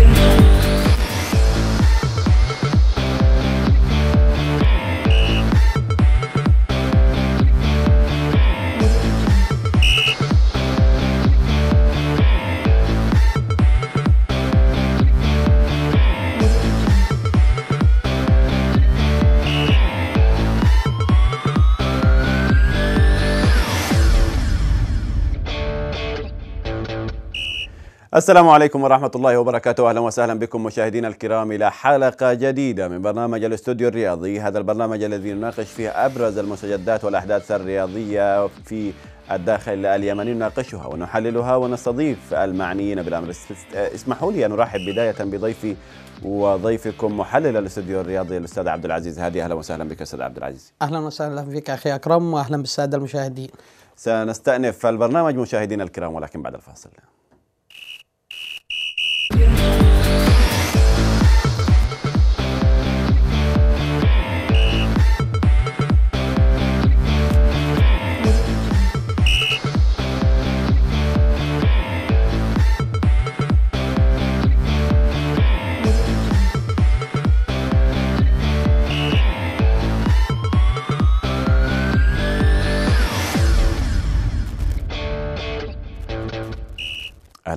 you know السلام عليكم ورحمة الله وبركاته أهلا وسهلا بكم مشاهدينا الكرام إلى حلقة جديدة من برنامج الاستوديو الرياضي هذا البرنامج الذي نناقش فيه أبرز المستجدات والأحداث الرياضية في الداخل اليمني نناقشها ونحللها ونستضيف المعنيين بالأمر اسمحوا لي أن أرحب بداية بضيفي وضيفكم محلل الاستوديو الرياضي الاستاذ عبد العزيز هادي اهلا وسهلا بك استاذ عبد العزيز اهلا وسهلا بك اخي اكرم واهلا بالساده المشاهدين سنستأنف البرنامج مشاهدينا الكرام ولكن بعد الفاصل you.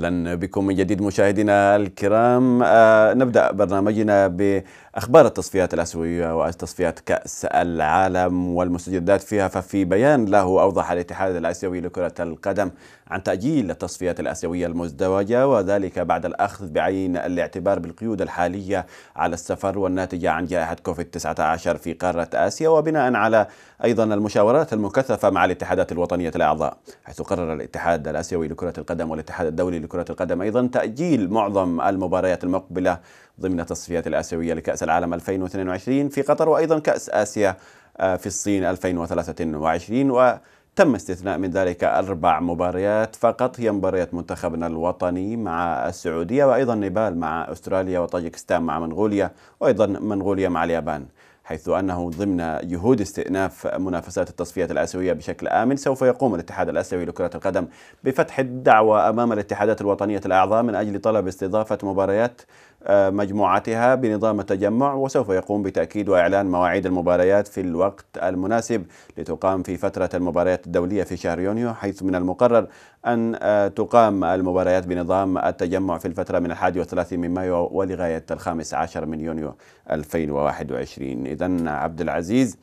اهلا بكم من جديد مشاهدينا الكرام آه نبدا برنامجنا ب أخبار التصفيات الآسيوية وتصفيات كأس العالم والمستجدات فيها ففي بيان له أوضح الاتحاد الآسيوي لكرة القدم عن تأجيل التصفيات الآسيوية المزدوجة وذلك بعد الأخذ بعين الاعتبار بالقيود الحالية على السفر والناتجة عن جائحة كوفيد 19 في قارة آسيا وبناء على أيضا المشاورات المكثفة مع الاتحادات الوطنية الأعضاء حيث قرر الاتحاد الآسيوي لكرة القدم والاتحاد الدولي لكرة القدم أيضا تأجيل معظم المباريات المقبلة ضمن التصفيات الآسيوية لكأس العالم 2022 في قطر وأيضا كأس آسيا آه، في الصين 2023 و تم استثناء من ذلك أربع مباريات فقط هي مباريات منتخبنا الوطني مع السعودية وأيضا نيبال مع أستراليا وطاجكستان مع منغوليا وأيضا منغوليا مع اليابان حيث أنه ضمن جهود استئناف منافسات التصفيات الآسيوية بشكل آمن سوف يقوم الاتحاد الآسيوي لكرة القدم بفتح الدعوة أمام الاتحادات الوطنية الأعضاء من أجل طلب استضافة مباريات مجموعتها بنظام التجمع وسوف يقوم بتأكيد وإعلان مواعيد المباريات في الوقت المناسب لتقام في فترة المباريات الدولية في شهر يونيو حيث من المقرر أن آه، تقام المباريات بنظام التجمع في الفترة من 31 من مايو ولغاية 15 من يونيو 2021 إذا عبد العزيز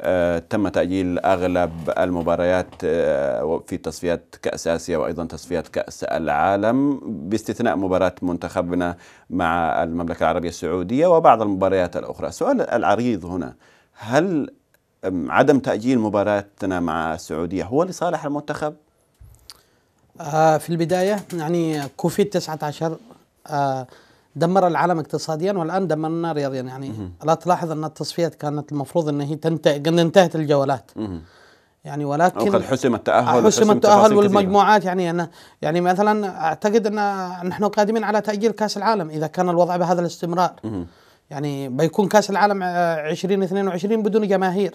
آه، تم تأجيل أغلب المباريات آه، في تصفيات كأس آسيا وأيضا تصفيات كأس العالم باستثناء مباراة منتخبنا مع المملكة العربية السعودية وبعض المباريات الأخرى سؤال العريض هنا هل عدم تأجيل مباراتنا مع السعودية هو لصالح المنتخب؟ آه، في البداية يعني كوفيد 19 آه دمر العالم اقتصاديا والان دمرنا رياضيا يعني لا تلاحظ ان التصفيات كانت المفروض ان هي تنتهي قد انتهت الجولات يعني ولكن قد حسم التاهل حسم التاهل والمجموعات يعني أنا يعني مثلا اعتقد ان نحن قادمين على تاجيل كاس العالم اذا كان الوضع بهذا الاستمرار يعني بيكون كاس العالم 2022 بدون جماهير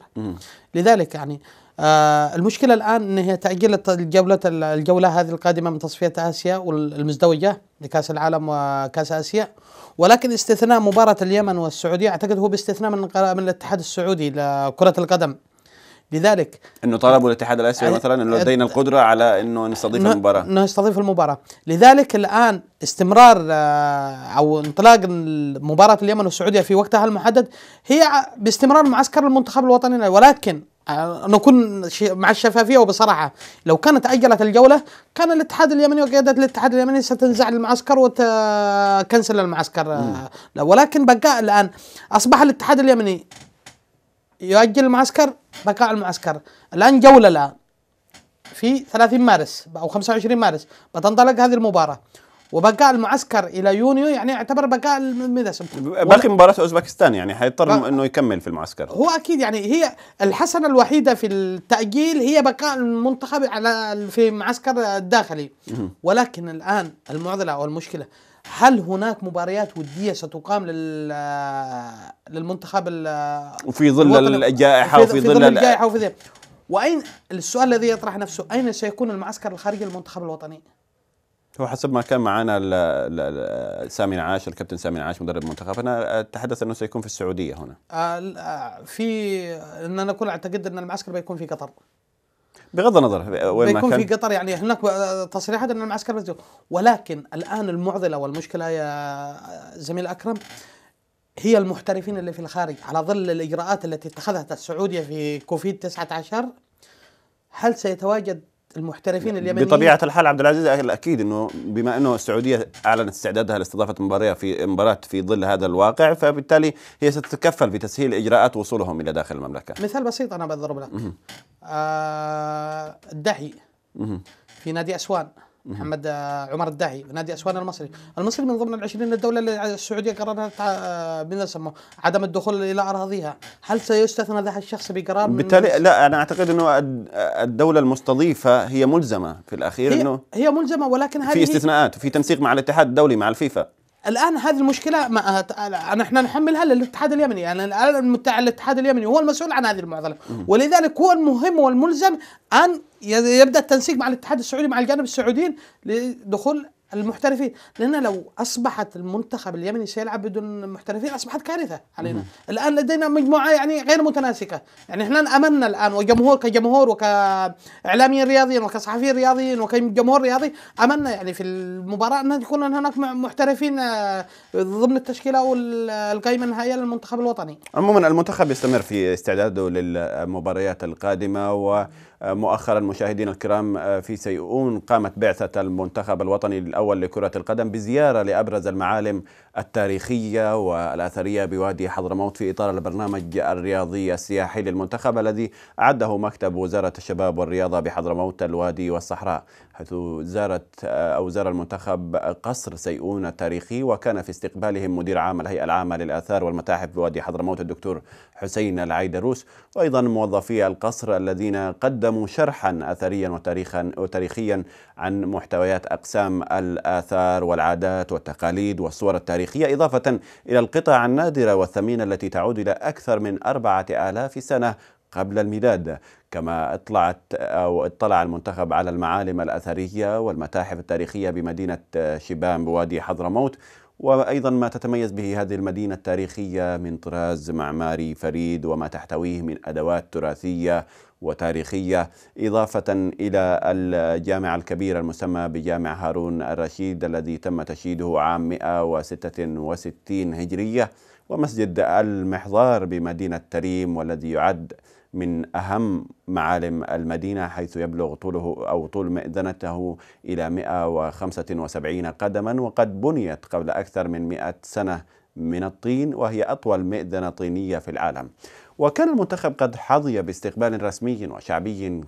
لذلك يعني آه، المشكله الان ان هي تاجيل الجوله الجوله هذه القادمه من تصفيه اسيا والمزدوجه لكاس العالم وكاس اسيا ولكن استثناء مباراه اليمن والسعوديه اعتقد هو باستثناء من من الاتحاد السعودي لكره القدم لذلك انه طلبوا الاتحاد الاسيوي مثلا انه لدينا القدره على انه نستضيف المباراه انه نستضيف المباراه لذلك الان استمرار آه، او انطلاق مباراه اليمن والسعوديه في وقتها المحدد هي باستمرار معسكر المنتخب الوطني ولكن نكون مع الشفافيه وبصراحه لو كانت اجلت الجوله كان الاتحاد اليمني وقياده الاتحاد اليمني ستنزع المعسكر وتكنسل المعسكر لا ولكن بقاء الان اصبح الاتحاد اليمني يؤجل المعسكر بقاء المعسكر الان جوله الان في 30 مارس او 25 مارس بتنطلق هذه المباراه وبقاء المعسكر الى يونيو يعني يعتبر بقاء ماذا باقي مباراه اوزبكستان يعني حيضطر ب... انه يكمل في المعسكر هو اكيد يعني هي الحسنه الوحيده في التاجيل هي بقاء المنتخب على في معسكر الداخلي ولكن الان المعضله او المشكله هل هناك مباريات وديه ستقام لل للمنتخب وفي ظل الجائحه وفي ظل الجائحه وفي ظل واين السؤال الذي يطرح نفسه اين سيكون المعسكر الخارجي للمنتخب الوطني؟ هو حسب ما كان معنا سامي نعاش الكابتن سامي نعاش مدرب المنتخب انا تحدث انه سيكون في السعوديه هنا آه، آه، في ان انا كل اعتقد ان المعسكر بيكون في قطر بغض النظر وين بيكون ما كان في قطر يعني هناك آه، تصريحات ان المعسكر بيزيق. ولكن الان المعضله والمشكله يا زميل اكرم هي المحترفين اللي في الخارج على ظل الاجراءات التي اتخذتها السعوديه في كوفيد 19 هل سيتواجد المحترفين اليمنيين بطبيعه الحال عبد العزيز اكيد انه بما انه السعوديه اعلنت استعدادها لاستضافه مباراه في مباراه في ظل هذا الواقع فبالتالي هي ستتكفل بتسهيل اجراءات وصولهم الى داخل المملكه مثال بسيط انا بضرب لك آه الدحي في نادي اسوان محمد آه، عمر الداعي نادي اسوان المصري، المصري من ضمن ال 20 الدوله اللي السعوديه قررت آه، من سموه عدم الدخول الى اراضيها، هل سيستثنى ذا الشخص بقرار بالتالي لا انا اعتقد انه الدوله المستضيفه هي ملزمه في الاخير هي انه هي ملزمه ولكن هذه في استثناءات وفي تنسيق مع الاتحاد الدولي مع الفيفا الان هذه المشكله ما احنا نحملها للاتحاد اليمني يعني الان الاتحاد اليمني هو المسؤول عن هذه المعضله ولذلك هو المهم والملزم ان يبدا التنسيق مع الاتحاد السعودي مع الجانب السعودي لدخول المحترفين لان لو اصبحت المنتخب اليمني سيلعب بدون محترفين اصبحت كارثه علينا مم. الان لدينا مجموعه يعني غير متناسقه يعني احنا املنا الان وجمهور كجمهور وكاعلاميين رياضيين وكصحفيين رياضيين وكجمهور رياضي املنا يعني في المباراه ان يكون هناك محترفين آه، ضمن التشكيله او القائمه النهائيه للمنتخب الوطني عموما المنتخب يستمر في استعداده للمباريات القادمه و مؤخرا مشاهدينا الكرام آه، في سيئون قامت بعثة المنتخب الوطني الأول لكرة القدم بزيارة لأبرز المعالم التاريخية والأثرية بوادي حضرموت في إطار البرنامج الرياضي السياحي للمنتخب الذي أعده مكتب وزارة الشباب والرياضة بحضرموت الوادي والصحراء حيث زارت أو زار المنتخب قصر سيئون التاريخي وكان في استقبالهم مدير عام الهيئة العامة للآثار والمتاحف بوادي حضرموت الدكتور حسين العيدروس وأيضا موظفي القصر الذين قدموا شرحا أثريا وتاريخا وتاريخيا عن محتويات أقسام الآثار والعادات والتقاليد والصور التاريخية التاريخية إضافة إلى القطع النادرة والثمينة التي تعود إلى أكثر من أربعة آلاف سنة قبل الميلاد كما اطلعت او اطلع المنتخب على المعالم الاثريه والمتاحف التاريخيه بمدينه شبان بوادي حضرموت وايضا ما تتميز به هذه المدينه التاريخيه من طراز معماري فريد وما تحتويه من ادوات تراثيه وتاريخيه اضافه الى الجامع الكبير المسمى بجامع هارون الرشيد الذي تم تشييده عام 166 هجريه ومسجد المحضار بمدينه تريم والذي يعد من أهم معالم المدينة حيث يبلغ طوله أو طول مئذنته إلى 175 قدما وقد بنيت قبل أكثر من 100 سنة من الطين وهي أطول مئذنة طينية في العالم وكان المنتخب قد حظي باستقبال رسمي وشعبي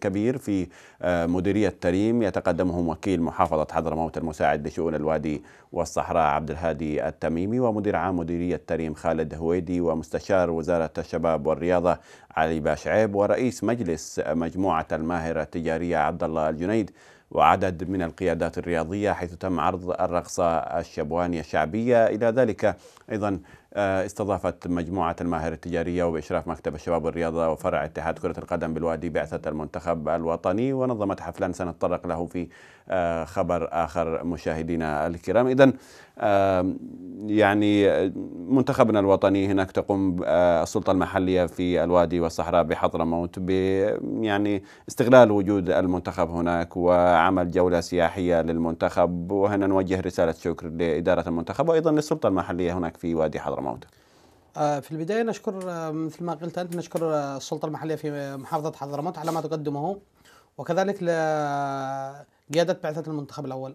كبير في آه، مديرية تريم يتقدمهم وكيل محافظة حضرموت المساعد لشؤون الوادي والصحراء عبد الهادي التميمي ومدير عام مديرية تريم خالد هويدي ومستشار وزارة الشباب والرياضة علي باشعيب ورئيس مجلس مجموعة الماهرة التجارية عبد الله الجنيد وعدد من القيادات الرياضية حيث تم عرض الرقصة الشبوانية الشعبية إلى ذلك أيضا آه، استضافت مجموعة الماهر التجارية وبإشراف مكتب الشباب والرياضة وفرع اتحاد كرة القدم بالوادي بعثة المنتخب الوطني ونظمت حفلا سنتطرق له في آه، خبر آخر مشاهدينا الكرام إذا يعني آه، منتخبنا الوطني هناك تقوم السلطة المحلية في الوادي والصحراء بحضرموت ب يعني استغلال وجود المنتخب هناك وعمل جولة سياحية للمنتخب وهنا نوجه رسالة شكر لإدارة المنتخب وأيضا للسلطة المحلية هناك في وادي حضرموت موته آه، في البداية نشكر آه، مثل ما قلت أنت نشكر آه، السلطة المحلية في محافظة حضرموت على ما تقدمه وكذلك لقيادة بعثة المنتخب الأول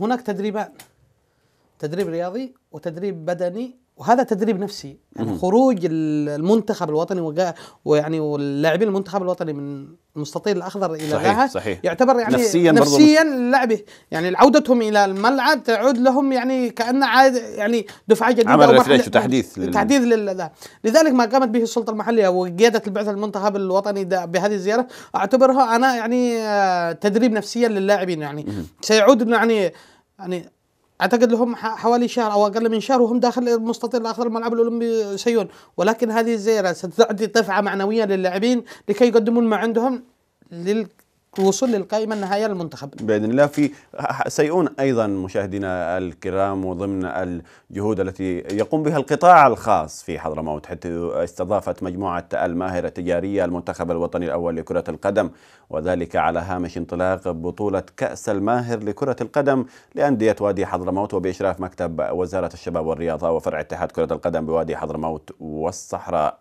هناك تدريبان تدريب رياضي وتدريب بدني وهذا تدريب نفسي يعني خروج المنتخب الوطني ويعني واللاعبين المنتخب الوطني من المستطيل الاخضر الى صحيح صحيح يعتبر يعني نفسيا نفسيا لعبه يعني عودتهم الى الملعب تعود لهم يعني كان عاد يعني دفعه جديده عمل ريفريش وتحديث لل... تحديث لل... لذلك ما قامت به السلطه المحليه وقياده البعثه المنتخب الوطني بهذه الزياره اعتبرها انا يعني آه، تدريب نفسيا للاعبين يعني سيعود يعني يعني اعتقد لهم حوالي شهر او اقل من شهر وهم داخل المستطيل الاخضر الملعب الاولمبي سيون ولكن هذه الزياره ستعطي دفعه معنويه للاعبين لكي يقدمون ما عندهم لل الوصول للقائمه النهائيه للمنتخب. باذن الله في سيئون ايضا مشاهدينا الكرام وضمن الجهود التي يقوم بها القطاع الخاص في حضرموت حيث استضافت مجموعه الماهره التجاريه المنتخب الوطني الاول لكره القدم وذلك على هامش انطلاق بطوله كاس الماهر لكره القدم لانديه وادي حضرموت وباشراف مكتب وزاره الشباب والرياضه وفرع اتحاد كره القدم بوادي حضرموت والصحراء.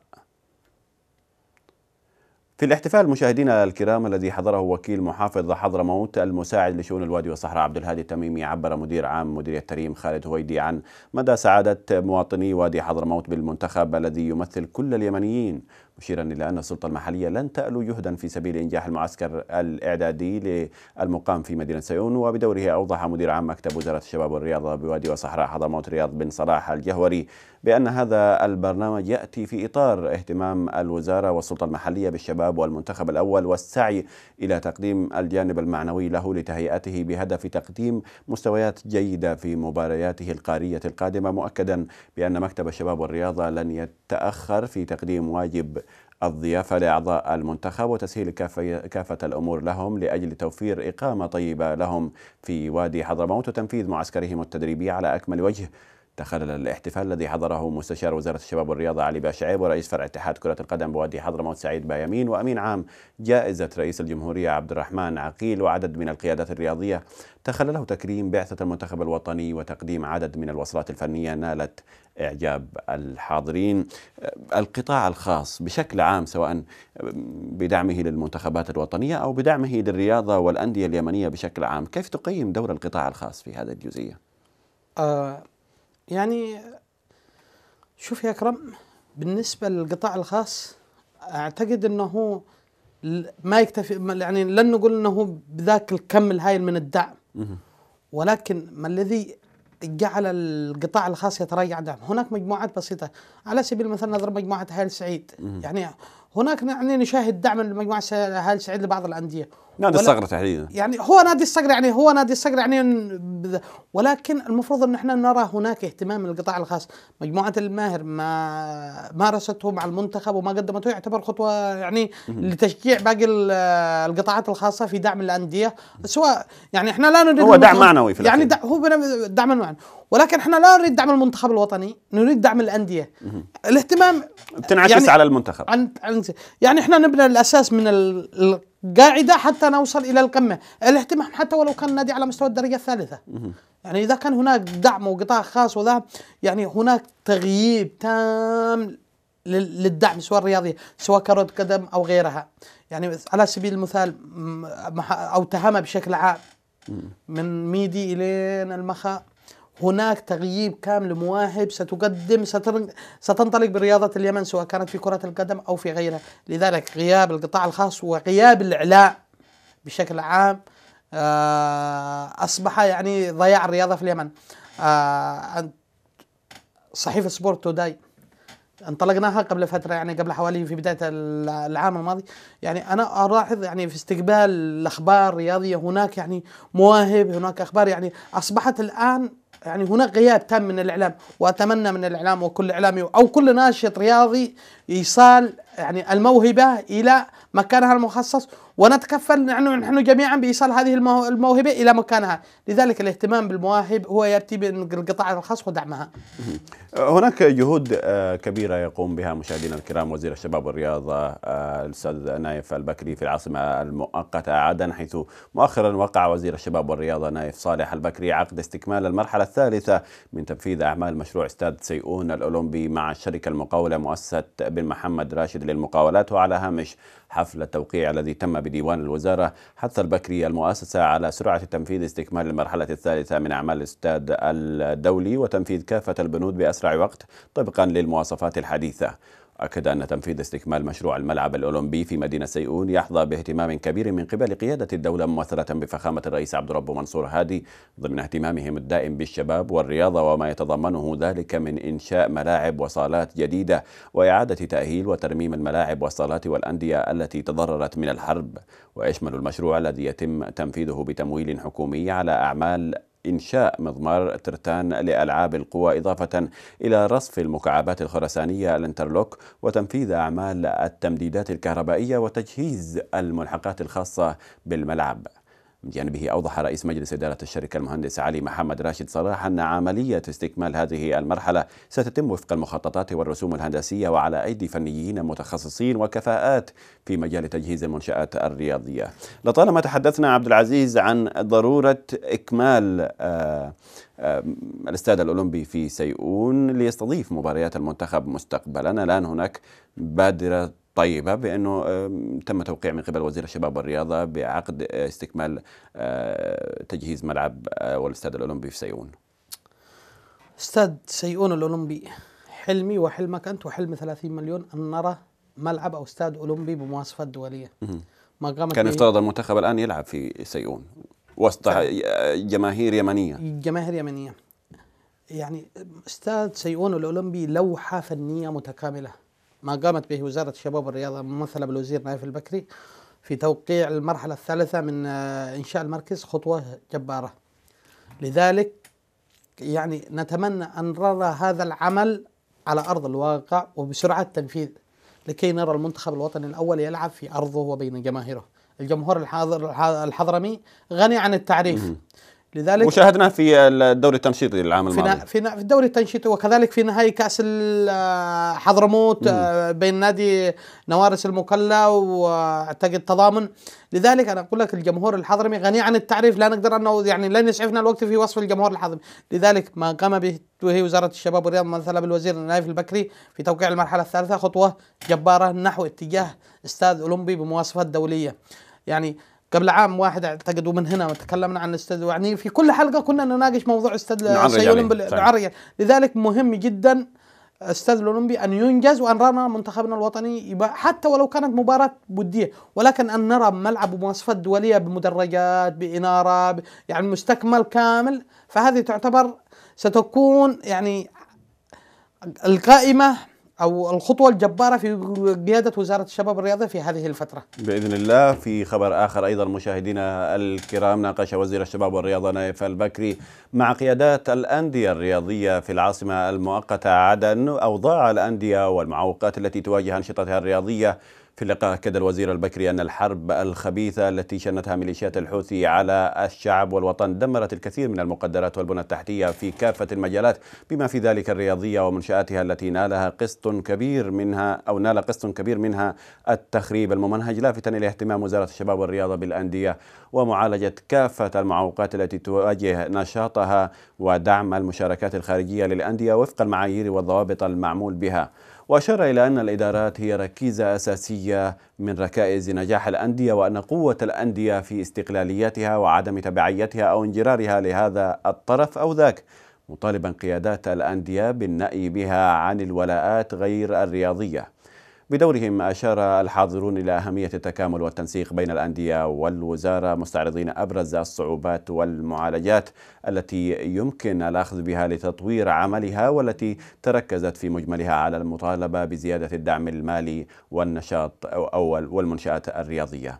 في الاحتفال مشاهدينا الكرام الذي حضره وكيل محافظ حضرموت المساعد لشؤون الوادي والصحراء عبد الهادي التميمي عبر مدير عام مديريه تريم خالد هويدي عن مدى سعاده مواطني وادي حضرموت بالمنتخب الذي يمثل كل اليمنيين مشيرا إلى أن السلطة المحلية لن تألو جهدا في سبيل إنجاح المعسكر الإعدادي للمقام في مدينة سيئون وبدوره أوضح مدير عام مكتب وزارة الشباب والرياضة بوادي وصحراء حضرموت رياض بن صلاح الجهوري بأن هذا البرنامج يأتي في إطار اهتمام الوزارة والسلطة المحلية بالشباب والمنتخب الأول والسعي إلى تقديم الجانب المعنوي له لتهيئته بهدف تقديم مستويات جيدة في مبارياته القارية القادمة مؤكدا بأن مكتب الشباب والرياضة لن يتأخر في تقديم واجب الضيافة لأعضاء المنتخب وتسهيل كافة الأمور لهم لأجل توفير إقامة طيبة لهم في وادي حضرموت وتنفيذ معسكرهم التدريبي على أكمل وجه تخلل الاحتفال الذي حضره مستشار وزارة الشباب والرياضة علي باشعيب ورئيس فرع اتحاد كرة القدم بوادي حضرموت سعيد بايمين وأمين عام جائزة رئيس الجمهورية عبد الرحمن عقيل وعدد من القيادات الرياضية تخلله تكريم بعثة المنتخب الوطني وتقديم عدد من الوصلات الفنية نالت إعجاب الحاضرين القطاع الخاص بشكل عام سواء بدعمه للمنتخبات الوطنية أو بدعمه للرياضة والأندية اليمنية بشكل عام كيف تقيم دور القطاع الخاص في هذه الجزئية؟ آه يعني شوف يا اكرم بالنسبه للقطاع الخاص اعتقد انه ما يكتفي يعني لن نقول انه بذاك الكم الهائل من الدعم ولكن ما الذي جعل القطاع الخاص يتراجع دعم هناك مجموعات بسيطة على سبيل المثال نضرب مجموعة هايل سعيد يعني هناك يعني نشاهد دعم لمجموعه هال سعيد لبعض الانديه نادي الصقر تحديدا يعني هو نادي الصقر يعني هو نادي الصقر يعني ولكن المفروض ان احنا نرى هناك اهتمام من القطاع الخاص مجموعه الماهر ما مارسته مع المنتخب وما قدمته يعتبر خطوه يعني لتشجيع باقي القطاعات الخاصه في دعم الانديه سواء يعني احنا لا نريد هو دعم معنوي في يعني دعم هو دعم معنوي ولكن احنا لا نريد دعم المنتخب الوطني نريد دعم الانديه الاهتمام بتنعكس يعني على المنتخب عن يعني احنا نبنى الاساس من القاعده حتى نوصل الى القمه الاهتمام حتى ولو كان النادي على مستوى الدرجه الثالثه يعني اذا كان هناك دعم وقطاع خاص وذا يعني هناك تغييب تام للدعم سواء الرياضيه سواء كرة قدم او غيرها يعني على سبيل المثال او تهامه بشكل عام من ميدي الين المخا هناك تغييب كامل مواهب ستقدم ستنطلق برياضة اليمن سواء كانت في كرة القدم أو في غيرها لذلك غياب القطاع الخاص وغياب الإعلام بشكل عام آه، أصبح يعني ضياع الرياضة في اليمن آه، صحيفة سبورت توداي انطلقناها قبل فتره يعني قبل حوالي في بدايه العام الماضي يعني انا الاحظ يعني في استقبال الاخبار الرياضيه هناك يعني مواهب هناك اخبار يعني اصبحت الان يعني هناك غياب تام من الاعلام واتمنى من الاعلام وكل اعلامي او كل ناشط رياضي ايصال يعني الموهبه الى مكانها المخصص ونتكفل نحن نحن جميعا بايصال هذه الموهبه الى مكانها، لذلك الاهتمام بالمواهب هو ياتي من القطاع الخاص ودعمها. هناك جهود آه، كبيره يقوم بها مشاهدينا الكرام وزير الشباب والرياضه آه، الاستاذ نايف البكري في العاصمه المؤقته عدن حيث مؤخرا وقع وزير الشباب والرياضه نايف صالح البكري عقد استكمال المرحله الثالثه من تنفيذ اعمال مشروع استاد سيئون الاولمبي مع الشركه المقاوله مؤسسه بن محمد راشد للمقاولات وعلى هامش حفل التوقيع الذي تم بديوان الوزارة حث البكري المؤسسة على سرعة تنفيذ استكمال المرحلة الثالثة من أعمال الاستاد الدولي وتنفيذ كافة البنود بأسرع وقت طبقا للمواصفات الحديثة أكد أن تنفيذ استكمال مشروع الملعب الأولمبي في مدينة سيئون يحظى باهتمام كبير من قبل قيادة الدولة ممثلة بفخامة الرئيس عبد ربه منصور هادي ضمن اهتمامهم الدائم بالشباب والرياضة وما يتضمنه ذلك من إنشاء ملاعب وصالات جديدة وإعادة تأهيل وترميم الملاعب والصالات والأندية التي تضررت من الحرب ويشمل المشروع الذي يتم تنفيذه بتمويل حكومي على أعمال إنشاء مضمار ترتان لألعاب القوى إضافة إلى رصف المكعبات الخرسانية الانترلوك وتنفيذ أعمال التمديدات الكهربائية وتجهيز الملحقات الخاصة بالملعب بجانبه أوضح رئيس مجلس إدارة الشركة المهندس علي محمد راشد صلاح أن عملية استكمال هذه المرحلة ستتم وفق المخططات والرسوم الهندسية وعلى أيدي فنيين متخصصين وكفاءات في مجال تجهيز المنشآت الرياضية لطالما تحدثنا عبد العزيز عن ضرورة إكمال آه، آه، الاستاد الاولمبي في سيئون ليستضيف مباريات المنتخب مستقبلا الان هناك بادره طيبة بأنه تم توقيع من قبل وزير الشباب والرياضة بعقد آه، استكمال آه، تجهيز ملعب آه، والاستاد الأولمبي في سيئون استاد سيئون الأولمبي حلمي وحلمك أنت وحلم 30 مليون أن نرى ملعب أو استاد أولمبي بمواصفات دولية ما قامت كان يفترض المنتخب الآن يلعب في سيئون وسط جماهير يمنية جماهير يمنية يعني استاد سيئون الأولمبي لوحة فنية متكاملة ما قامت به وزارة الشباب والرياضة ممثلة بالوزير نايف البكري في توقيع المرحلة الثالثة من آه، إنشاء المركز خطوة جبارة لذلك يعني نتمنى أن نرى هذا العمل على أرض الواقع وبسرعة تنفيذ لكي نرى المنتخب الوطني الأول يلعب في أرضه وبين جماهيره الجمهور الحاضر الحضرمي غني عن التعريف لذلك وشاهدناه في الدوري التنشيطي العام الماضي في, في الدوري التنشيطي وكذلك في نهائي كاس آه، حضرموت آه، بين نادي نوارس المكلا واعتقد تضامن لذلك انا اقول لك الجمهور الحضرمي غني عن التعريف لا نقدر انه يعني لن يسعفنا الوقت في وصف الجمهور الحضرمي لذلك ما قام به وهي وزارة الشباب والرياضة ممثلة بالوزير نايف البكري في توقيع المرحلة الثالثة خطوة جبارة نحو اتجاه استاد أولمبي بمواصفات دولية يعني قبل عام واحد اعتقد ومن هنا تكلمنا عن استاد يعني في كل حلقه كنا نناقش موضوع استاد يعني، سيولمبي طيب. العرية لذلك مهم جدا استاد الاولمبي ان ينجز وان رانا منتخبنا الوطني حتى ولو كانت مباراه وديه ولكن ان نرى ملعب ومواصفات دوليه بمدرجات باناره يعني مستكمل كامل فهذه تعتبر ستكون يعني القائمه او الخطوه الجباره في قياده وزاره الشباب والرياضه في هذه الفتره. باذن الله في خبر اخر ايضا مشاهدينا الكرام ناقش وزير الشباب والرياضه نايف البكري مع قيادات الانديه الرياضيه في العاصمه المؤقته عدن اوضاع الانديه والمعوقات التي تواجه انشطتها الرياضيه في اللقاء أكد الوزير البكري أن الحرب الخبيثة التي شنتها ميليشيات الحوثي على الشعب والوطن دمرت الكثير من المقدرات والبنى التحتية في كافة المجالات بما في ذلك الرياضية ومنشآتها التي نالها قسط كبير منها أو نال قسط كبير منها التخريب الممنهج لافتا إلى اهتمام وزارة الشباب والرياضة بالأندية ومعالجة كافة المعوقات التي تواجه نشاطها ودعم المشاركات الخارجية للأندية وفق المعايير والضوابط المعمول بها وأشار إلى أن الإدارات هي ركيزة أساسية من ركائز نجاح الأندية وأن قوة الأندية في استقلاليتها وعدم تبعيتها أو انجرارها لهذا الطرف أو ذاك مطالبا قيادات الأندية بالنأي بها عن الولاءات غير الرياضية بدورهم أشار الحاضرون إلى أهمية التكامل والتنسيق بين الأندية والوزارة مستعرضين أبرز الصعوبات والمعالجات التي يمكن الأخذ بها لتطوير عملها والتي تركزت في مجملها على المطالبة بزيادة الدعم المالي والنشاط أول والمنشآت الرياضية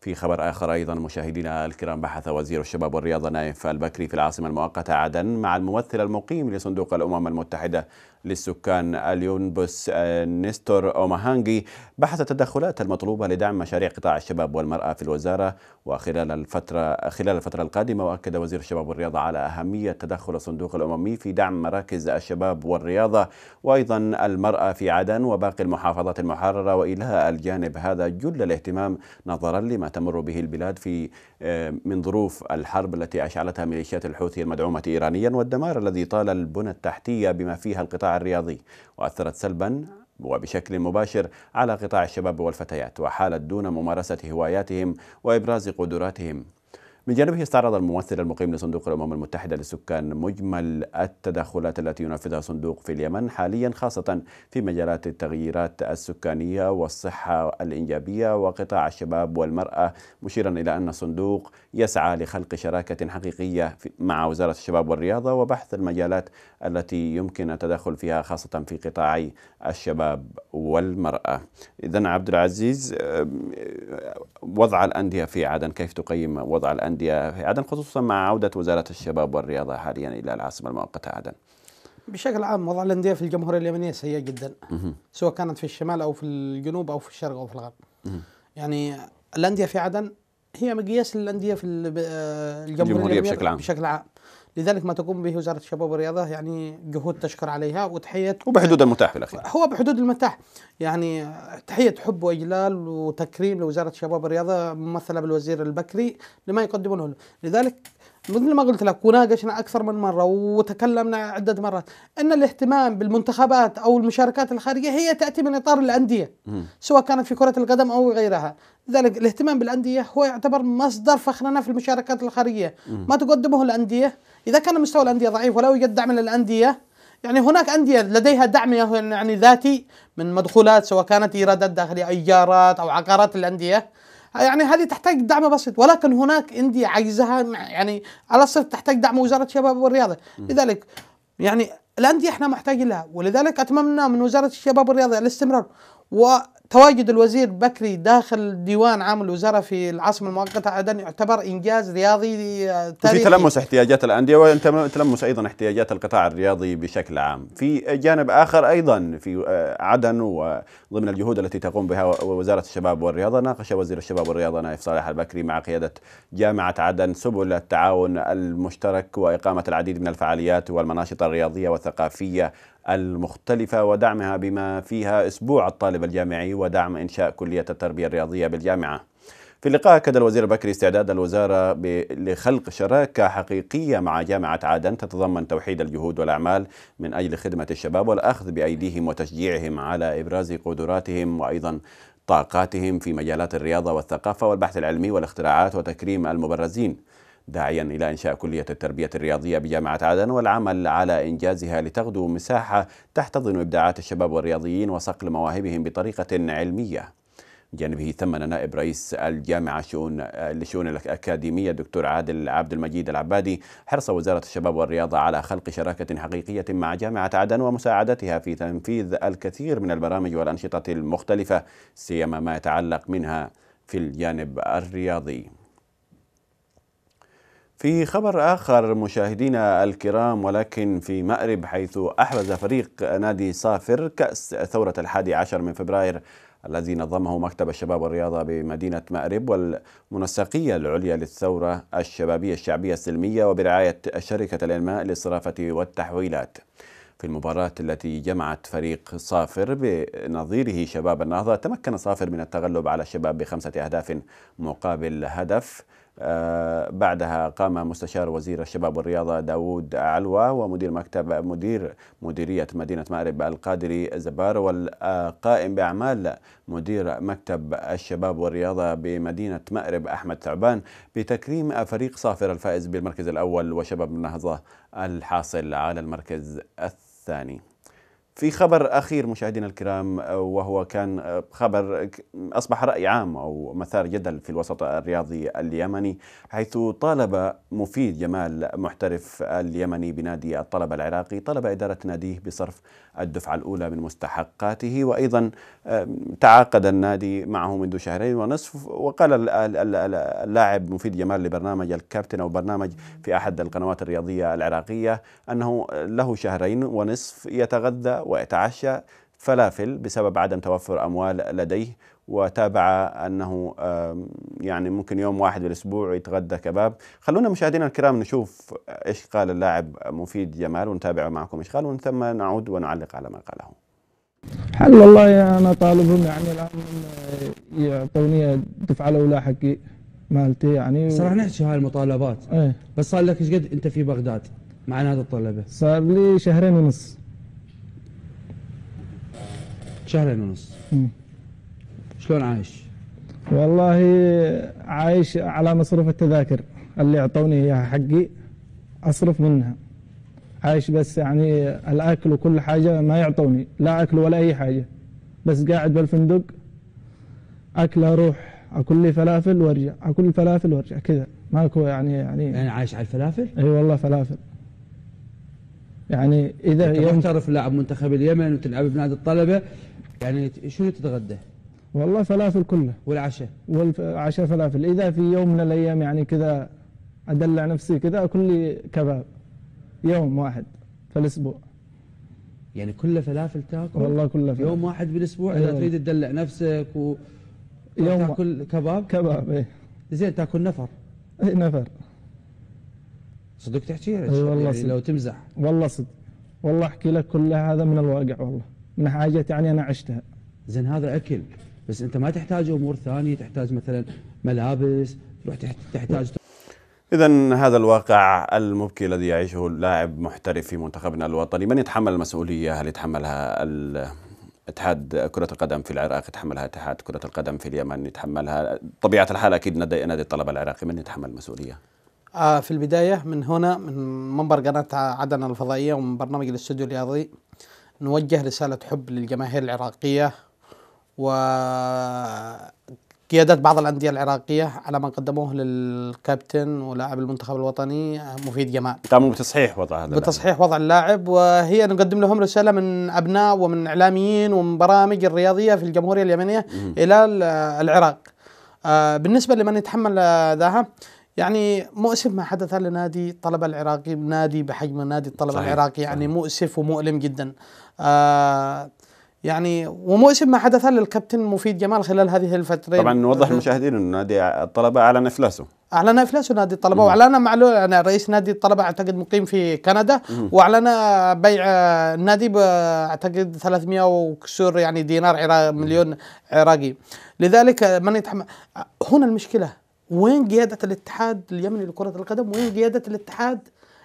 في خبر آخر أيضا مشاهدينا الكرام بحث وزير الشباب والرياضة نايف البكري في العاصمة المؤقتة عدن مع الممثل المقيم لصندوق الأمم المتحدة للسكان اليونبس آه، نستور أوماهانجي بحث التدخلات المطلوبة لدعم مشاريع قطاع الشباب والمرأة في الوزارة وخلال الفترة خلال الفترة القادمة وأكد وزير الشباب والرياضة على أهمية تدخل الصندوق الأممي في دعم مراكز الشباب والرياضة وأيضا المرأة في عدن وباقي المحافظات المحررة وإلى الجانب هذا جل الاهتمام نظرا لما تمر به البلاد في آه، من ظروف الحرب التي أشعلتها ميليشيات الحوثي المدعومة إيرانيا والدمار الذي طال البنى التحتية بما فيها القطاع الرياضي وأثرت سلبا وبشكل مباشر على قطاع الشباب والفتيات وحالت دون ممارسة هواياتهم وإبراز قدراتهم من جانبه استعرض الممثل المقيم لصندوق الأمم المتحدة للسكان مجمل التدخلات التي ينفذها الصندوق في اليمن حاليا خاصة في مجالات التغييرات السكانية والصحة الإنجابية وقطاع الشباب والمرأة مشيرا إلى أن الصندوق يسعى لخلق شراكة حقيقية مع وزارة الشباب والرياضة وبحث المجالات التي يمكن التدخل فيها خاصة في قطاعي الشباب والمرأة إذا عبد العزيز وضع الأندية في عدن كيف تقيم وضع الأندية الأندية في عدن خصوصا مع عودة وزارة الشباب والرياضة حاليا إلى العاصمة المؤقتة عدن بشكل عام وضع الأندية في الجمهورية اليمنية سيء جدا سواء كانت في الشمال أو في الجنوب أو في الشرق أو في الغرب يعني الأندية في عدن هي مقياس للأندية في آه، الجمهورية الجمهورية بشكل عام بشكل عام لذلك ما تقوم به وزاره الشباب والرياضه يعني جهود تشكر عليها وتحيه وبحدود المتاح في الاخير هو بحدود المتاح يعني تحيه حب واجلال وتكريم لوزاره الشباب والرياضه ممثله بالوزير البكري لما يقدمونه له لذلك مثل ما قلت لك وناقشنا اكثر من مره وتكلمنا عده مرات ان الاهتمام بالمنتخبات او المشاركات الخارجيه هي تاتي من اطار الانديه سواء كانت في كره القدم او غيرها لذلك الاهتمام بالانديه هو يعتبر مصدر فخرنا في المشاركات الخارجيه ما تقدمه الانديه اذا كان مستوى الانديه ضعيف ولا يوجد دعم للانديه يعني هناك أندية لديها دعم يعني ذاتي من مدخولات سواء كانت إيرادات داخلية إيجارات أو عقارات الأندية يعني هذه تحتاج دعم بسيط ولكن هناك أندية عايزها يعني على الصرف تحتاج دعم وزارة الشباب والرياضة لذلك يعني الأندية احنا محتاجين لها ولذلك أتمنى من وزارة الشباب والرياضة الاستمرار وتواجد الوزير بكري داخل ديوان عام الوزراء في العاصمه المؤقته عدن يعتبر انجاز رياضي آه، تاريخي. في تلمس احتياجات الانديه وتلمس ايضا احتياجات القطاع الرياضي بشكل عام. في جانب اخر ايضا في آه، عدن وضمن الجهود التي تقوم بها وزاره الشباب والرياضه ناقش وزير الشباب والرياضه نايف صالح البكري مع قياده جامعه عدن سبل التعاون المشترك واقامه العديد من الفعاليات والمناشط الرياضيه والثقافيه المختلفة ودعمها بما فيها أسبوع الطالب الجامعي ودعم إنشاء كلية التربية الرياضية بالجامعة في اللقاء أكد الوزير البكري استعداد الوزارة لخلق شراكة حقيقية مع جامعة عدن تتضمن توحيد الجهود والأعمال من أجل خدمة الشباب والأخذ بأيديهم وتشجيعهم على إبراز قدراتهم وأيضا طاقاتهم في مجالات الرياضة والثقافة والبحث العلمي والاختراعات وتكريم المبرزين داعيا إلى إنشاء كلية التربية الرياضية بجامعة عدن والعمل على إنجازها لتغدو مساحة تحتضن إبداعات الشباب والرياضيين وصقل مواهبهم بطريقة علمية جانبه ثمن نائب رئيس الجامعة شؤون لشؤون الأكاديمية الدكتور عادل عبد المجيد العبادي حرص وزارة الشباب والرياضة على خلق شراكة حقيقية مع جامعة عدن ومساعدتها في تنفيذ الكثير من البرامج والأنشطة المختلفة سيما ما يتعلق منها في الجانب الرياضي في خبر آخر مشاهدينا الكرام ولكن في مأرب حيث أحرز فريق نادي صافر كأس ثورة الحادي عشر من فبراير الذي نظمه مكتب الشباب والرياضة بمدينة مأرب والمنسقية العليا للثورة الشبابية الشعبية السلمية وبرعاية شركة الإنماء للصرافة والتحويلات في المباراة التي جمعت فريق صافر بنظيره شباب النهضة تمكن صافر من التغلب على الشباب بخمسة أهداف مقابل هدف آه، بعدها قام مستشار وزير الشباب والرياضة داوود علوة ومدير مكتب مدير مديرية مدينة مأرب القادري زبار والقائم بأعمال مدير مكتب الشباب والرياضة بمدينة مأرب أحمد ثعبان بتكريم فريق صافر الفائز بالمركز الأول وشباب النهضة الحاصل على المركز الثاني في خبر اخير مشاهدينا الكرام وهو كان خبر اصبح راي عام او مثار جدل في الوسط الرياضي اليمني حيث طالب مفيد جمال محترف اليمني بنادي الطلبه العراقي طلب اداره ناديه بصرف الدفعه الاولى من مستحقاته وايضا تعاقد النادي معه منذ شهرين ونصف وقال اللاعب مفيد جمال لبرنامج الكابتن او برنامج في احد القنوات الرياضيه العراقيه انه له شهرين ونصف يتغذى ويتعشى فلافل بسبب عدم توفر اموال لديه وتابع انه يعني ممكن يوم واحد بالاسبوع يتغدى كباب خلونا مشاهدينا الكرام نشوف ايش قال اللاعب مفيد جمال ونتابع معكم ايش قال ومن ثم نعود ونعلق على ما قاله حل والله انا طالبهم يعني الان يعطوني الدفعه الاولى حقي مالتي يعني صراحه نحكي هاي المطالبات ايه بس صار لك ايش قد انت في بغداد مع نادي الطلبه؟ صار لي شهرين ونص شهرين ونص مم. شلون عايش؟ والله عايش على مصروف التذاكر اللي اعطوني اياها حقي اصرف منها عايش بس يعني الأكل وكل حاجة ما يعطوني لا أكل ولا أي حاجة بس قاعد بالفندق أكل أروح أكل لي فلافل وأرجع أكل فلافل وأرجع كذا ماكو يعني يعني يعني عايش على الفلافل؟ اي والله فلافل يعني اذا انت محترف لاعب منتخب اليمن وتلعب بنادي الطلبه يعني شنو تتغدى؟ والله فلافل كله والعشاء والعشاء فلافل اذا في يوم من الايام يعني كذا ادلع نفسي كذا اكل لي كباب يوم واحد في الأسبوع يعني كله فلافل تاكل والله كله فلافل يوم واحد بالأسبوع إيه إذا تريد تدلع نفسك و... يوم تاكل كباب كباب إيه زين تاكل نفر إيه نفر صدق تحكي اي والله يعني صدق. لو تمزح والله صدق والله احكي لك كل هذا من الواقع والله من حاجة يعني انا عشتها زين هذا اكل بس انت ما تحتاج امور ثانيه تحتاج مثلا ملابس تروح تحتاج إذا هذا الواقع المبكي الذي يعيشه اللاعب محترف في منتخبنا الوطني، من يتحمل المسؤولية؟ هل يتحملها اتحاد كرة القدم في العراق يتحملها اتحاد كرة القدم في اليمن يتحملها طبيعة الحال أكيد نادي نادي الطلبة العراقي من يتحمل المسؤولية؟ آه، في البداية من هنا من منبر قناة عدن الفضائية ومن برنامج الاستوديو الرياضي نوجه رسالة حب للجماهير العراقية و قيادة بعض الأندية العراقية على ما قدموه للكابتن ولاعب المنتخب الوطني مفيد جمال قاموا بتصحيح وضع هذا بتصحيح وضع اللاعب وهي نقدم لهم رسالة من أبناء ومن إعلاميين ومن برامج الرياضية في الجمهورية اليمنية إلى العراق آه، بالنسبة لمن يتحمل ذاها يعني مؤسف ما حدث لنادي الطلبة العراقي نادي بحجم نادي الطلبة العراقي يعني مؤسف ومؤلم جدا آه يعني ومؤسف ما حدث للكابتن مفيد جمال خلال هذه الفتره طبعا نوضح للمشاهدين انه نادي الطلبه اعلن افلاسه اعلن افلاسه نادي الطلبه واعلن معلول انا رئيس نادي الطلبه اعتقد مقيم في كندا واعلن بيع النادي اعتقد 300 وكسور يعني دينار عراق مليون عراقي لذلك من يتحمل هنا المشكله وين قياده الاتحاد اليمني لكره القدم وين قياده الاتحاد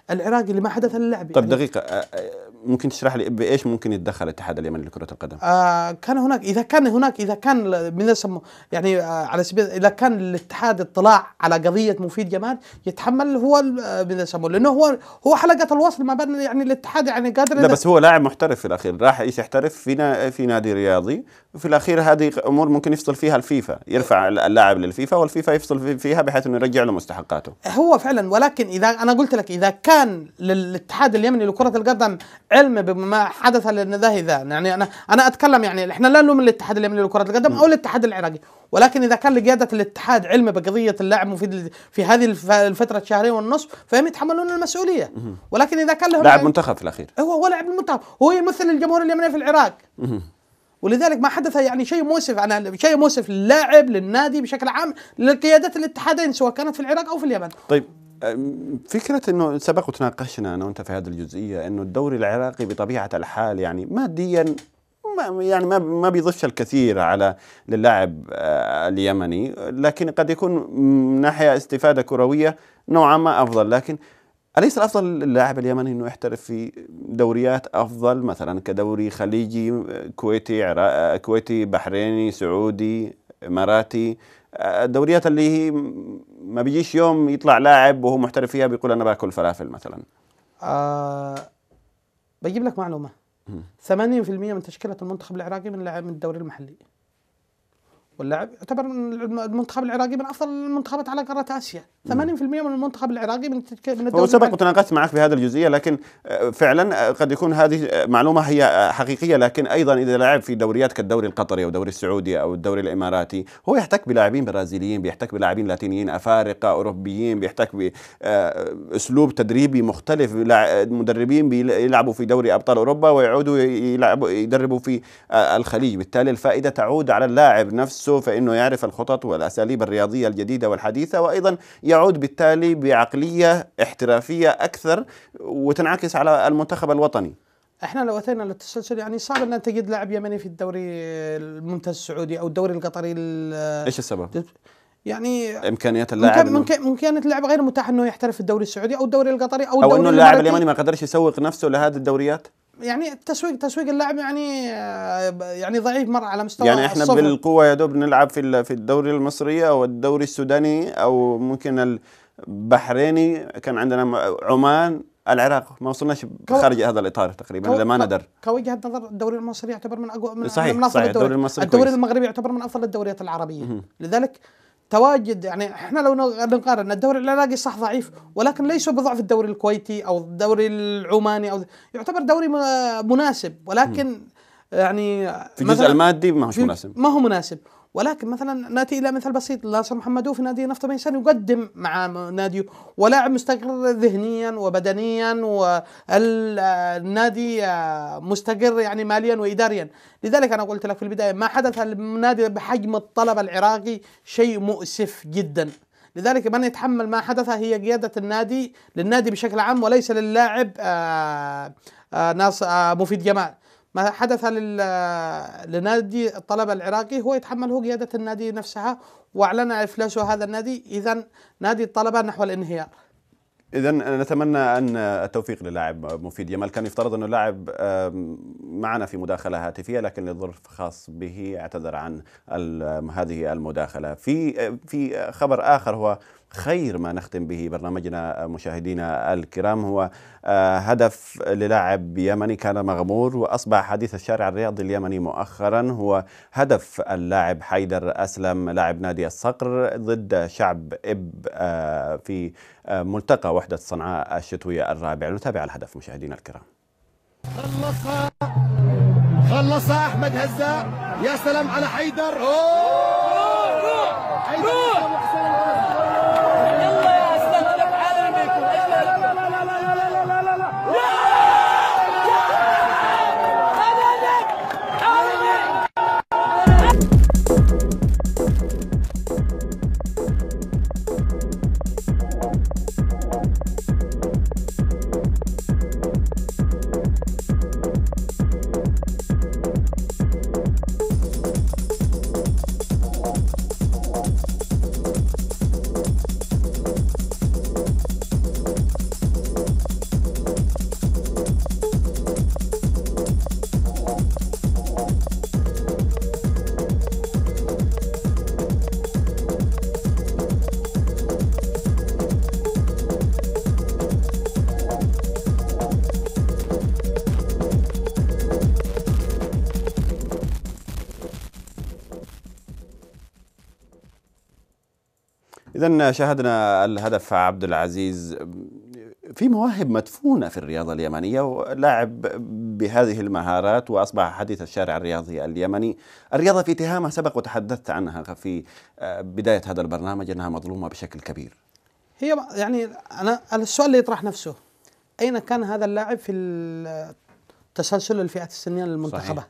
العراقي اللي ما حدث اللعب طيب يعني دقيقة آه، آه، ممكن تشرح لي بايش ممكن يتدخل الاتحاد اليمني لكرة القدم؟ آه كان هناك اذا كان هناك اذا كان من يسمو يعني آه على سبيل اذا كان الاتحاد اطلاع على قضية مفيد جمال يتحمل هو آه، من يسمو لانه هو هو حلقة الوصل ما بين يعني الاتحاد يعني قادر لا بس هو لاعب محترف في الاخير راح يحترف في في نادي رياضي وفي الاخير هذه امور ممكن يفصل فيها الفيفا يرفع اللاعب للفيفا والفيفا يفصل فيها بحيث انه يرجع له مستحقاته هو فعلا ولكن اذا انا قلت لك اذا كان للاتحاد اليمني لكره القدم علم بما حدث للنذاه ذا يعني انا انا اتكلم يعني احنا لا نلوم الاتحاد اليمني لكره القدم او الاتحاد العراقي ولكن اذا كان لقياده الاتحاد علم بقضيه اللاعب مفيد في هذه الفتره الشهرين والنصف فهم يتحملون المسؤوليه ولكن اذا كان لهم لاعب منتخب في الاخير هو هو لاعب المنتخب هو يمثل الجمهور اليمني في العراق ولذلك ما حدث يعني شيء مؤسف عن شيء مؤسف للاعب للنادي بشكل عام لقيادات الاتحادين سواء كانت في العراق او في اليمن طيب فكرة انه سبق وتناقشنا انا وانت في هذه الجزئية انه الدوري العراقي بطبيعة الحال يعني ماديا ما يعني ما ما بيضيفش الكثير على للاعب آه، اليمني لكن قد يكون من ناحية استفادة كروية نوعا ما افضل لكن أليس الأفضل للاعب اليمني أنه يحترف في دوريات أفضل مثلا كدوري خليجي كويتي كويتي بحريني سعودي إماراتي آه، الدوريات اللي هي ما بيجيش يوم يطلع لاعب وهو محترف فيها بيقول أنا باكل فلافل مثلا آه بجيب لك معلومة 80% من تشكيلة المنتخب العراقي من لاعب من الدوري المحلي واللعب يعتبر من المنتخب العراقي من افضل المنتخبات على قاره اسيا 80% من المنتخب العراقي من من الدوري سبق وتناقشت معك في هذه الجزئيه لكن آه، فعلا آه، قد يكون هذه آه، معلومه هي حقيقيه لكن ايضا اذا لعب في دوريات كالدوري القطري او الدوري السعودي او الدوري الاماراتي هو يحتك بلاعبين برازيليين بيحتك بلاعبين لاتينيين افارقه اوروبيين بيحتك باسلوب تدريبي مختلف مدربين بيلعبوا في دوري ابطال اوروبا ويعودوا يلعبوا يدربوا في الخليج بالتالي الفائده تعود على اللاعب نفسه نفسه فإنه يعرف الخطط والأساليب الرياضية الجديدة والحديثة وأيضا يعود بالتالي بعقلية احترافية أكثر وتنعكس على المنتخب الوطني احنا لو اتينا للتسلسل يعني صعب ان تجد لاعب يمني في الدوري الممتاز السعودي او الدوري القطري ايش السبب؟ يعني امكانيات اللاعب امكانيات اللاعب غير متاحه انه يحترف في الدوري السعودي او الدوري القطري او, أو انه اللاعب اليمني ما قدرش يسوق نفسه لهذه الدوريات يعني التسويق تسويق اللاعب يعني آه، يعني ضعيف مره على مستوى يعني احنا الصفر. بالقوه يا دوب نلعب في في الدوري المصري او الدوري السوداني او ممكن البحريني كان عندنا عمان العراق ما وصلناش خارج هذا الاطار تقريبا اذا ما ندر كوجهه نظر الدوري المصري يعتبر من اقوى من صحيح, صحيح الدوري المصري الدوري المغربي يعتبر من افضل الدوريات العربيه لذلك تواجد يعني احنا لو نقارن الدوري العراقي صح ضعيف ولكن ليس بضعف الدوري الكويتي او الدوري العماني او يعتبر دوري مناسب ولكن يعني في الجزء المادي ما هو مناسب ما هو مناسب ولكن مثلا ناتي الى مثال بسيط ناصر محمد في نادي نفط ميسان يقدم مع ناديه ولاعب مستقر ذهنيا وبدنيا والنادي مستقر يعني ماليا واداريا لذلك انا قلت لك في البدايه ما حدث النادي بحجم الطلب العراقي شيء مؤسف جدا لذلك من يتحمل ما حدث هي قيادة النادي للنادي بشكل عام وليس للاعب آه، آه، ناس آه، مفيد جمال ما حدث لنادي الطلبة العراقي هو يتحمله قيادة النادي نفسها وأعلن إفلاسه هذا النادي إذا نادي الطلبة نحو الانهيار اذا نتمنى ان التوفيق للاعب مفيد يمل كان يفترض انه اللاعب معنا في مداخله هاتفيه لكن لظرف خاص به اعتذر عن هذه المداخله في في خبر اخر هو خير ما نختم به برنامجنا مشاهدينا الكرام هو آه، هدف للاعب يمني كان مغمور واصبح حديث الشارع الرياضي اليمني مؤخرا هو هدف اللاعب حيدر اسلم لاعب نادي الصقر ضد شعب اب آه، في آه، ملتقى وحده صنعاء الشتويه الرابع نتابع الهدف مشاهدينا الكرام خلصها خلصها احمد هزاء يا سلام على حيدر أوه! حيدر إذا شاهدنا الهدف عبد العزيز في مواهب مدفونة في الرياضة اليمنية ولاعب بهذه المهارات وأصبح حديث الشارع الرياضي اليمني الرياضة في تهامة سبق وتحدثت عنها في آه، بداية هذا البرنامج أنها مظلومة بشكل كبير هي يعني أنا السؤال اللي يطرح نفسه أين كان هذا اللاعب في تسلسل الفئات السنية للمنتخبات صحيح.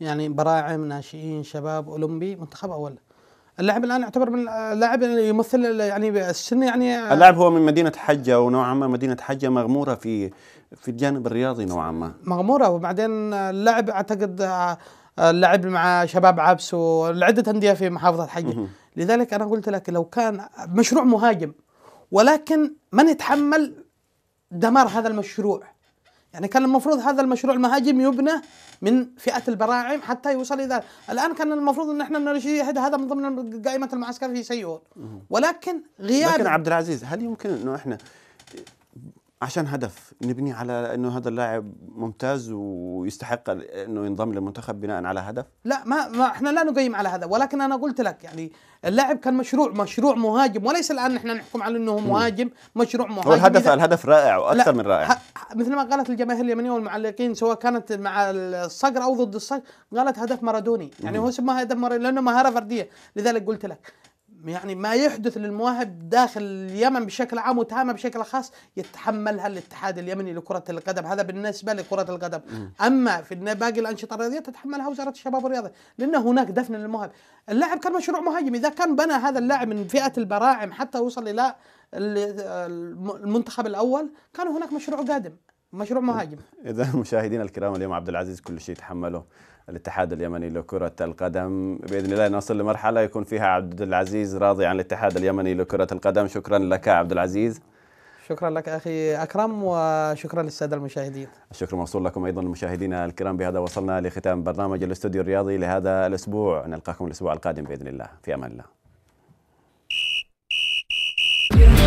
يعني براعم ناشئين شباب أولمبي منتخب أول اللاعب الان يعتبر من اللاعب يمثل يعني السن يعني آه، اللاعب هو من مدينه حجه ونوعا ما مدينه حجه مغموره في في الجانب الرياضي نوعا ما مغموره وبعدين اللاعب اعتقد آه، اللاعب مع شباب عبس ولعده انديه في محافظه حجه لذلك انا قلت لك لو كان مشروع مهاجم ولكن من يتحمل دمار هذا المشروع يعني كان المفروض هذا المشروع المهاجم يبنى من فئه البراعم حتى يوصل الى الان كان المفروض ان احنا نشهد هذا من ضمن قائمه المعسكر في سيئون ولكن غياب لكن عبد العزيز هل يمكن انه احنا عشان هدف نبني على انه هذا اللاعب ممتاز ويستحق انه ينضم للمنتخب بناء على هدف لا ما, ما احنا لا نقيم على هذا ولكن انا قلت لك يعني اللاعب كان مشروع مشروع مهاجم وليس الان نحن نحكم على انه مهاجم مشروع مهاجم هو الهدف الهدف رائع واكثر من رائع مثل ما قالت الجماهير اليمنيه والمعلقين سواء كانت مع الصقر او ضد الصقر قالت هدف مارادوني يعني هو سماها هدف مارادوني لانه مهاره فرديه لذلك قلت لك يعني ما يحدث للمواهب داخل اليمن بشكل عام وتهامه بشكل خاص يتحملها الاتحاد اليمني لكرة القدم هذا بالنسبة لكرة القدم أما في باقي الأنشطة الرياضية تتحملها وزارة الشباب والرياضة لأن هناك دفن للمواهب اللاعب كان مشروع مهاجم إذا كان بنى هذا اللاعب من فئة البراعم حتى وصل إلى المنتخب الأول كان هناك مشروع قادم مشروع مهاجم اذا مشاهدينا الكرام اليوم عبد العزيز كل شيء تحمله الاتحاد اليمني لكرة القدم باذن الله نصل لمرحله يكون فيها عبد العزيز راضي عن الاتحاد اليمني لكرة القدم شكرا لك عبد العزيز شكرا لك اخي اكرم وشكرا للساده المشاهدين. الشكر موصول لكم ايضا مشاهدينا الكرام بهذا وصلنا لختام برنامج الاستوديو الرياضي لهذا الاسبوع، نلقاكم الاسبوع القادم باذن الله في امان الله.